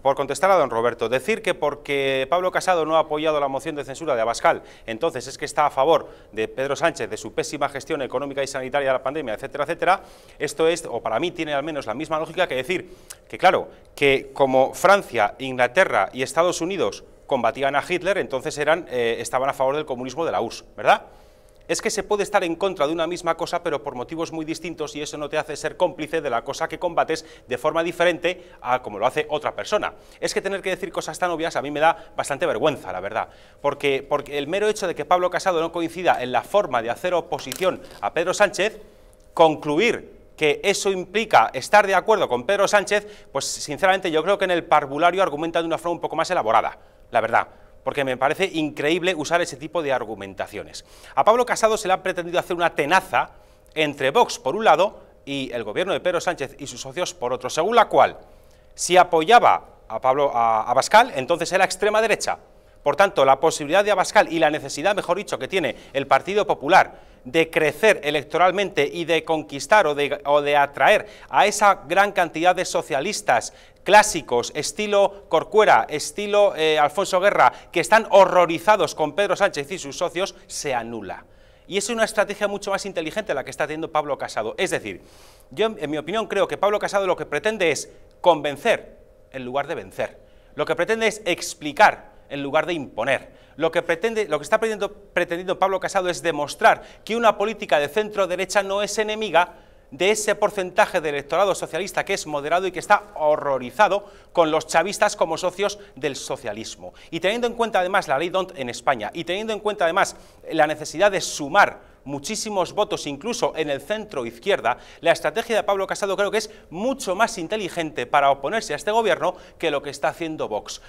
Por contestar a don Roberto, decir que porque Pablo Casado no ha apoyado la moción de censura de Abascal, entonces es que está a favor de Pedro Sánchez, de su pésima gestión económica y sanitaria de la pandemia, etcétera, etcétera, esto es, o para mí tiene al menos la misma lógica que decir que claro, que como Francia, Inglaterra y Estados Unidos combatían a Hitler, entonces eran, eh, estaban a favor del comunismo de la URSS, ¿verdad? es que se puede estar en contra de una misma cosa, pero por motivos muy distintos y eso no te hace ser cómplice de la cosa que combates de forma diferente a como lo hace otra persona. Es que tener que decir cosas tan obvias a mí me da bastante vergüenza, la verdad, porque, porque el mero hecho de que Pablo Casado no coincida en la forma de hacer oposición a Pedro Sánchez, concluir que eso implica estar de acuerdo con Pedro Sánchez, pues sinceramente yo creo que en el parvulario argumenta de una forma un poco más elaborada, la verdad porque me parece increíble usar ese tipo de argumentaciones. A Pablo Casado se le ha pretendido hacer una tenaza entre Vox, por un lado, y el gobierno de Pedro Sánchez y sus socios, por otro, según la cual, si apoyaba a Pablo a, entonces era extrema derecha, por tanto, la posibilidad de Abascal y la necesidad, mejor dicho, que tiene el Partido Popular de crecer electoralmente y de conquistar o de, atraer a esa gran cantidad de socialistas clásicos, estilo Corcuera, estilo eh, Alfonso Guerra, que están horrorizados con Pedro Sánchez y sus socios, se anula. Y es una estrategia mucho más inteligente la que está teniendo Pablo Casado. Es decir, yo en mi opinión creo que Pablo Casado lo que pretende es convencer en lugar de vencer. Lo que pretende es explicar en lugar de imponer. Lo que, pretende, lo que está pretendiendo, pretendiendo Pablo Casado es demostrar que una política de centro-derecha no es enemiga de ese porcentaje de electorado socialista que es moderado y que está horrorizado con los chavistas como socios del socialismo. Y teniendo en cuenta además la ley DONT en España y teniendo en cuenta además la necesidad de sumar muchísimos votos incluso en el centro izquierda, la estrategia de Pablo Casado creo que es mucho más inteligente para oponerse a este gobierno que lo que está haciendo Vox.